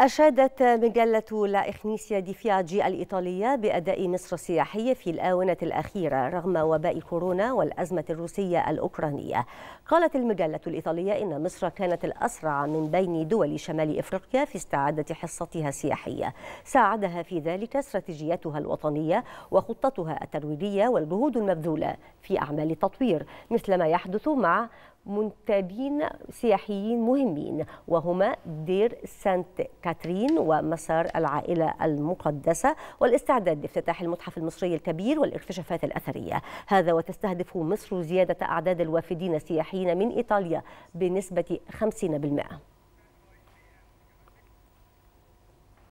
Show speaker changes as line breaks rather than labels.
أشادت مجلة لا إخنيسيا دي فياجي الإيطالية بأداء مصر السياحي في الآونة الأخيرة رغم وباء كورونا والأزمة الروسية الأوكرانية قالت المجلة الإيطالية إن مصر كانت الأسرع من بين دول شمال إفريقيا في استعادة حصتها السياحية ساعدها في ذلك استراتيجيتها الوطنية وخطتها الترويجية والجهود المبذولة في أعمال التطوير مثل ما يحدث مع منتدين سياحيين مهمين وهما دير سانت كاترين ومسار العائلة المقدسة والاستعداد لافتتاح المتحف المصري الكبير والاكتشافات الأثرية هذا وتستهدف مصر زيادة أعداد الوافدين السياحيين من إيطاليا بنسبة 50%